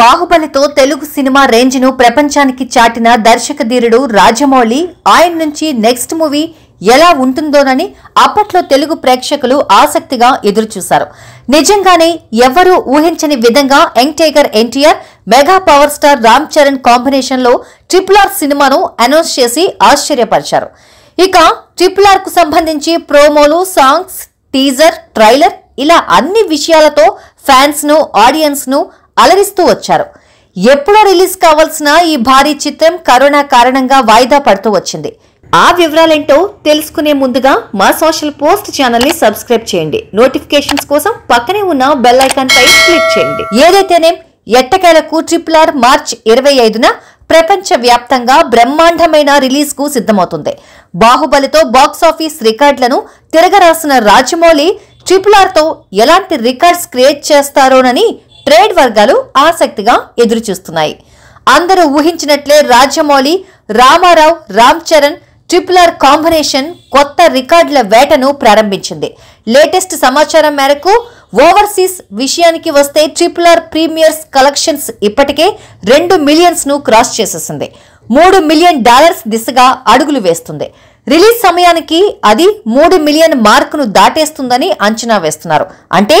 బాహుబలితో Telugu cinema range ను ప్రపంచానికి చాటిన దర్శక ధీరుడు రాజమౌళి ఆయన నుంచి నెక్స్ట్ మూవీ ఎలా ఉంటుందోనని అప్పట్లో తెలుగు ప్రేక్షకులు ఆసక్తిగా ఎదురుచూశారు నిజంగానే ఎవ్వరూ ఊహించని విధంగా young tiger NTR mega power star Ram Charan combination లో ట్రిపుల్ ఆర్ సినిమాను అనౌన్స్ చేసి ఆశ్చర్యపరిచారు ఇక ట్రిపుల్ ఆర్ కు సంబంధించి ప్రోమోలు సాంగ్స్ టీజర్ ట్రైలర్ ఇలా అన్ని విషయాలతో ఫ్యాన్స్ ను ఆడియన్స్ ను అలరిస్తూ వచ్చారు ఎప్పుడో రిలీజ్ కావాల్సిన ఈ భారీ చిత్రం కరోనా కారణంగా వాయిదా పడుతూ వచ్చింది ఆ వివరాలేంటో తెలుసుకునే ముందుగా మా సోషల్ పోస్ట్ ఛానల్ ని సబ్స్క్రైబ్ చేయండి నోటిఫికేషన్స్ కోసం పక్కనే ఉన్న బెల్ ఐకాన్ పై క్లిక్ చేయండి ఏదైతేనే ఎట్టకేలకు ట్రిపుల్ ఆర్ మార్చ్ ఇరవై ఐదున ప్రపంచ వ్యాప్తంగా బ్రహ్మాండమైన రిలీజ్ కు సిద్ధమవుతుంది బాహుబలితో బాక్సాఫీస్ రికార్డులను తిరగరాసిన రాజమౌళి ట్రిపుల్ ఆర్తో ఎలాంటి రికార్డ్స్ క్రియేట్ చేస్తారోనని ట్రేడ్ వర్గాలు ఆసక్తిగా ఎదురుచూస్తున్నాయి అందరూ ఊహించినట్లే రాజమౌళి రామారావు రామ్ చరణ్ ట్రిపులర్ కాంబినేషన్ కొత్త రికార్డుల వేటను ప్రారంభించింది లేటెస్ట్ సమాచారం మేరకు ఓవర్సీస్ విషయానికి వస్తే ట్రిపులర్ ప్రీమియర్స్ కలెక్షన్స్ ఇప్పటికే రెండు మిలియన్స్ ను క్రాస్ చేసేసింది మూడు మిలియన్ డాలర్స్ దిశగా అడుగులు వేస్తుంది రిలీజ్ సమయానికి అది మూడు మిలియన్ మార్కును దాటేస్తుందని అంచనా వేస్తున్నారు అంటే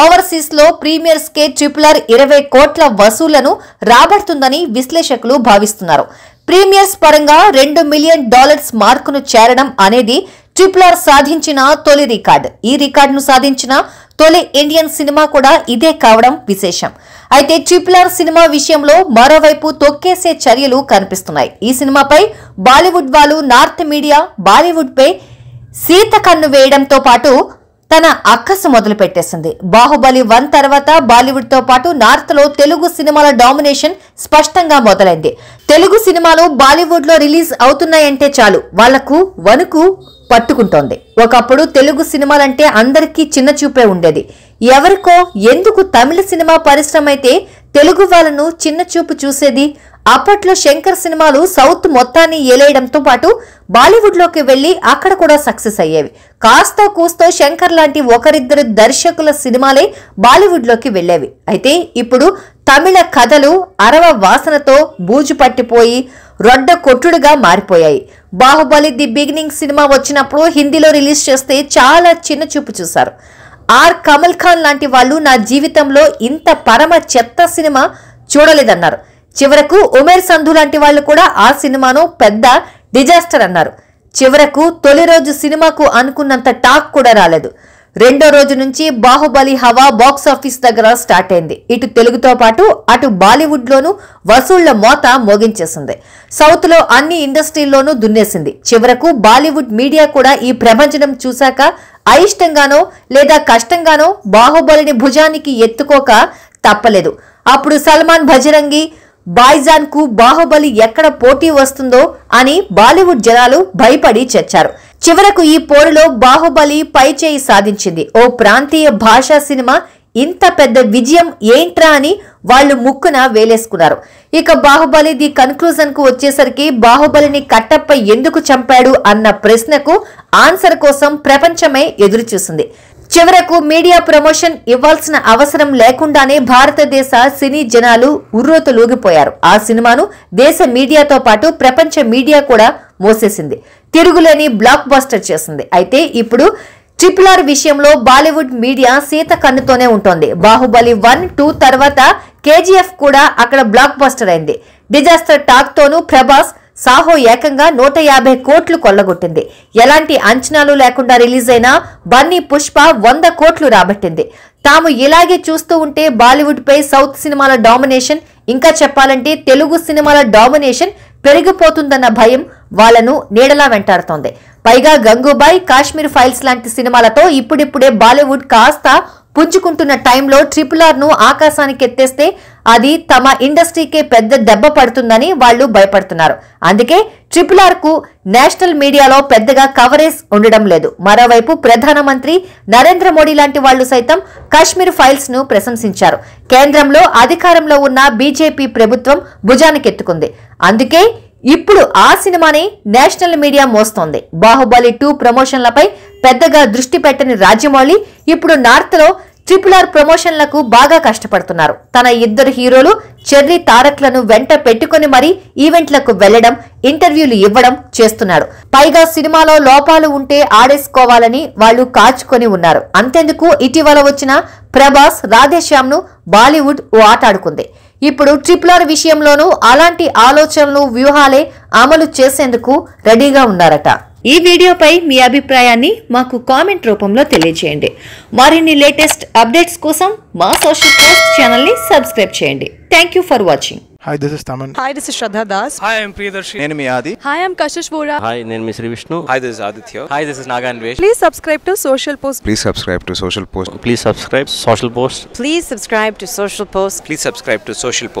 ఓవర్సీస్లో ప్రీమియర్ స్కే ట్రిపులర్ ఇరవై కోట్ల వసూళ్లను రాబడుతుందని విశ్లేషకులు భావిస్తున్నారు ప్రీమియర్స్ పరంగా రెండు మిలియన్ డాలర్స్ మార్కును చేరడం అనేది ట్రిపులర్ సాధించిన తొలి రికార్డ్ ఈ రికార్డును సాధించిన తొలి ఇండియన్ సినిమా కూడా ఇదే కావడం విశేషం అయితే ఆర్ సినిమా విషయంలో మరోవైపు తొక్కేసే చర్యలు కనిపిస్తున్నాయి ఈ సినిమాపై బాలీవుడ్ వాళ్ళు నార్త్ మీడియా బాలీవుడ్పై సీత కన్ను వేయడంతో పాటు తన అక్కసు మొదలు పెట్టేసింది బాహుబలి వన్ తర్వాత బాలీవుడ్తో పాటు నార్త్లో తెలుగు సినిమాల డామినేషన్ స్పష్టంగా మొదలైంది తెలుగు సినిమాలు బాలీవుడ్లో రిలీజ్ అవుతున్నాయంటే చాలు వాళ్లకు వణుకు పట్టుకుంటోంది ఒకప్పుడు తెలుగు సినిమాలంటే అందరికీ చిన్న చూపే ఉండేది ఎవరికో ఎందుకు తమిళ సినిమా పరిశ్రమ అయితే తెలుగు వాళ్ళను చిన్న చూపు చూసేది అప్పట్లో శంకర్ సినిమాలు సౌత్ మొత్తాన్ని ఏలేయడంతో పాటు బాలీవుడ్లోకి వెళ్ళి అక్కడ కూడా సక్సెస్ అయ్యేవి కాస్తో కూస్తో శంకర్ లాంటి ఒకరిద్దరు దర్శకుల సినిమాలే బాలీవుడ్లోకి వెళ్ళేవి అయితే ఇప్పుడు తమిళ కథలు అరవ వాసనతో బూజు పట్టిపోయి రొడ్డ కొట్టుడుగా మారిపోయాయి బాహుబలి ది బిగినింగ్ సినిమా వచ్చినప్పుడు హిందీలో రిలీజ్ చేస్తే చాలా చిన్న చూపు చూశారు ఆర్ కమల్ ఖాన్ లాంటి వాళ్ళు నా జీవితంలో ఇంత పరమ చెత్త సినిమా చూడలేదన్నారు చివరకు ఉమేర్ సంధు లాంటి వాళ్ళు కూడా ఆ సినిమాను పెద్ద డిజాస్టర్ అన్నారు చివరకు తొలి రోజు సినిమాకు అనుకున్నంత టాక్ కూడా రాలేదు రెండో రోజు నుంచి బాహుబలి హవా బాక్సాఫీస్ దగ్గర స్టార్ట్ అయింది ఇటు తెలుగుతో పాటు అటు బాలీవుడ్లోనూ వసూళ్ల మోత మోగించేసింది సౌత్లో అన్ని ఇండస్ట్రీల్లోనూ దున్నేసింది చివరకు బాలీవుడ్ మీడియా కూడా ఈ ప్రభంజనం చూశాక అయిష్టంగానో లేదా కష్టంగానో బాహుబలిని భుజానికి ఎత్తుకోక తప్పలేదు అప్పుడు సల్మాన్ భజరంగి బాయ్జాన్ కు బాహుబలి ఎక్కడ పోటీ వస్తుందో అని బాలీవుడ్ జనాలు భయపడి చచ్చారు చివరకు ఈ పోరులో బాహుబలి పైచేయి సాధించింది ఓ ప్రాంతీయ భాషా సినిమా ఇంత పెద్ద విజయం ఏంట్రా అని వాళ్ళు ముక్కున వేలేసుకున్నారు ఇక బాహుబలి ది కన్క్లూజన్ కు వచ్చేసరికి బాహుబలిని కట్టప్ప ఎందుకు చంపాడు అన్న ప్రశ్నకు ఆన్సర్ కోసం ప్రపంచమే ఎదురు చూసింది చివరకు మీడియా ప్రమోషన్ ఇవ్వాల్సిన అవసరం లేకుండానే భారతదేశ సినీ జనాలు ఉర్రోతలూగిపోయారు ఆ సినిమాను దేశ మీడియాతో పాటు ప్రపంచ మీడియా కూడా మోసేసింది తిరుగులేని బ్లాక్ బస్టర్ చేసింది అయితే ఇప్పుడు ట్రిపుల్ ఆర్ విషయంలో బాలీవుడ్ మీడియా సీత కన్నుతోనే ఉంటుంది బాహుబలి వన్ టూ తర్వాత కేజీఎఫ్ కూడా అక్కడ బ్లాక్ బస్టర్ అయింది డిజాస్టర్ టాక్ తోనూ ప్రభాస్ సాహో ఏకంగా నూట యాభై కోట్లు కొల్లగొట్టింది ఎలాంటి అంచనాలు లేకుండా రిలీజ్ అయిన బన్నీ పుష్ప వంద కోట్లు రాబట్టింది తాము ఇలాగే చూస్తూ ఉంటే బాలీవుడ్పై సౌత్ సినిమాల డామినేషన్ ఇంకా చెప్పాలంటే తెలుగు సినిమాల డామినేషన్ పెరిగిపోతుందన్న భయం వాళ్లను నీడలా వెంటాడుతోంది పైగా గంగూబాయ్ కాశ్మీర్ ఫైల్స్ లాంటి సినిమాలతో ఇప్పుడిప్పుడే బాలీవుడ్ కాస్త పుంజుకుంటున్న టైంలో ట్రిపుల్ ఆర్ ను ఆకాశానికి ఎత్తేస్తే అది తమ ఇండస్ట్రీకే పెద్ద దెబ్బ పడుతుందని వాళ్ళు భయపడుతున్నారు అందుకే ట్రిపుల్ ఆర్కు నేషనల్ మీడియాలో పెద్దగా కవరేజ్ ఉండడం లేదు మరోవైపు ప్రధానమంత్రి నరేంద్ర మోడీ లాంటి వాళ్లు సైతం కాశ్మీర్ ఫైల్స్ ను ప్రశంసించారు కేంద్రంలో అధికారంలో ఉన్న బీజేపీ ప్రభుత్వం భుజానికెత్తుకుంది అందుకే ఇప్పుడు ఆ సినిమాని నేషనల్ మీడియా మోస్తోంది బాహుబలి టూ ప్రమోషన్లపై పెద్దగా దృష్టి పెట్టని రాజమౌళి ఇప్పుడు నార్త్లో ట్రిపుల్ ఆర్ ప్రమోషన్లకు బాగా కష్టపడుతున్నారు తన ఇద్దరు హీరోలు చెర్రీ తారక్లను వెంట పెట్టుకుని మరీ ఈవెంట్లకు వెళ్లడం ఇంటర్వ్యూలు ఇవ్వడం చేస్తున్నాడు పైగా సినిమాలో లోపాలు ఉంటే ఆడేసుకోవాలని వాళ్ళు కాచుకొని ఉన్నారు అంతెందుకు ఇటీవల వచ్చిన ప్రభాస్ రాధేశ్యామ్ ను బాలీవుడ్ ఓ ఆట ఆడుకుంది ఇప్పుడు ట్రిపుల్ ఆర్ విషయంలోనూ అలాంటి ఆలోచనలు వ్యూహాలే అమలు చేసేందుకు రెడీగా ఉన్నారట ఈ వీడియోపై మీ అభిప్రాయాన్ని మాకు కామెంట్ రూపంలో తెలియజేయండి మరిన్ని లేటెస్ట్ అప్డేట్స్ కోసం మా సోషల్ పోస్ట్ ఛానల్ని సబ్స్క్రైబ్ చేయండి thank you for watching hi this is Thaman hi this is Shraddha Das hi I am Priyadarshi నేను మీ Aadi hi I am Kashish Bora hi నేను మీ Sri Vishnu hi this is Aditya hi this is Naganvesh please subscribe to social post please subscribe to social post please subscribe social post please subscribe to social post please subscribe to social post